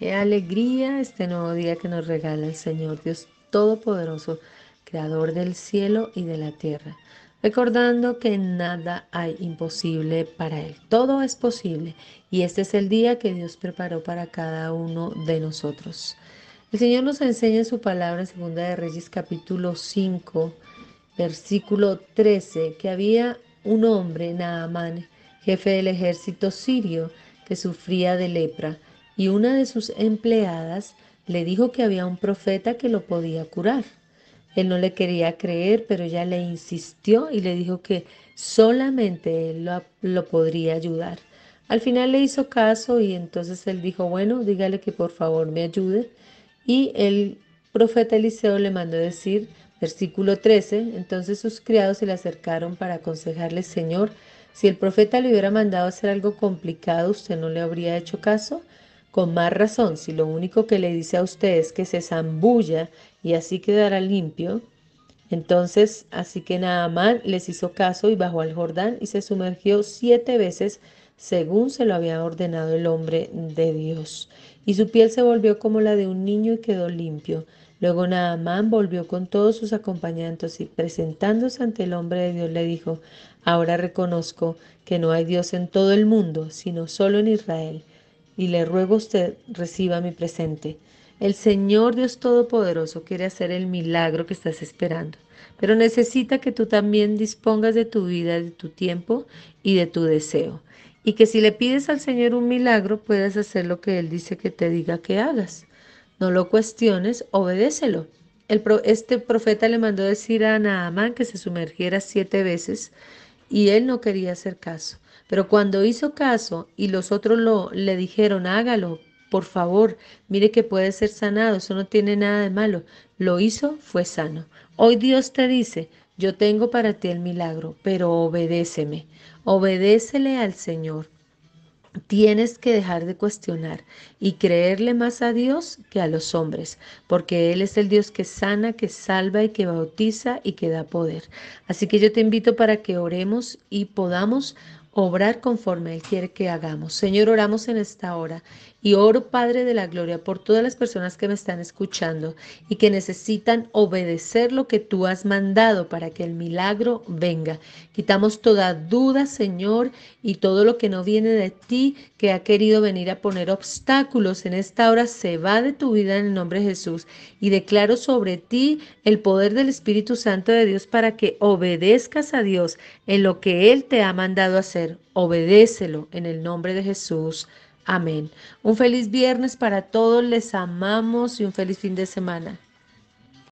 Qué alegría este nuevo día que nos regala el Señor Dios Todopoderoso, Creador del cielo y de la tierra. Recordando que nada hay imposible para Él, todo es posible y este es el día que Dios preparó para cada uno de nosotros. El Señor nos enseña en su palabra en Segunda de Reyes capítulo 5, versículo 13, que había un hombre, Naamán, jefe del ejército sirio, que sufría de lepra y una de sus empleadas le dijo que había un profeta que lo podía curar. Él no le quería creer, pero ella le insistió y le dijo que solamente él lo, podría ayudar. Al final le hizo caso y entonces él dijo, bueno, dígale que por favor me ayude. Y el profeta Eliseo le mandó decir, versículo 13, entonces sus criados se le acercaron para aconsejarle, Señor, si el profeta le hubiera mandado hacer algo complicado, ¿usted no le habría hecho caso? Con más razón, si lo único que le dice a usted es que se zambulla y así quedará limpio, entonces así que Naamán les hizo caso y bajó al Jordán y se sumergió siete veces según se lo había ordenado el hombre de Dios. Y su piel se volvió como la de un niño y quedó limpio. Luego Naamán volvió con todos sus acompañantes y presentándose ante el hombre de Dios le dijo, ahora reconozco que no hay Dios en todo el mundo, sino solo en Israel y le ruego a usted reciba mi presente. El Señor Dios Todopoderoso quiere hacer el milagro que estás esperando, pero necesita que tú también dispongas de tu vida, de tu tiempo y de tu deseo. Y que si le pides al Señor un milagro, puedas hacer lo que Él dice que te diga que hagas. No lo cuestiones, obedécelo. El este profeta le mandó decir a Naamán que se sumergiera siete veces y él no quería hacer caso. Pero cuando hizo caso y los otros lo, le dijeron, hágalo, por favor, mire que puede ser sanado, eso no tiene nada de malo. Lo hizo, fue sano. Hoy Dios te dice, yo tengo para ti el milagro, pero obedéceme, obedécele al Señor. Tienes que dejar de cuestionar y creerle más a Dios que a los hombres, porque Él es el Dios que sana, que salva y que bautiza y que da poder. Así que yo te invito para que oremos y podamos obrar conforme Él quiere que hagamos. Señor, oramos en esta hora y oro, Padre de la Gloria, por todas las personas que me están escuchando y que necesitan obedecer lo que tú has mandado para que el milagro venga. Quitamos toda duda, Señor, y todo lo que no viene de ti, que ha querido venir a poner obstáculos en esta hora, se va de tu vida en el nombre de Jesús. Y declaro sobre ti el poder del Espíritu Santo de Dios para que obedezcas a Dios en lo que Él te ha mandado hacer obedécelo en el nombre de Jesús. Amén. Un feliz viernes para todos, les amamos y un feliz fin de semana.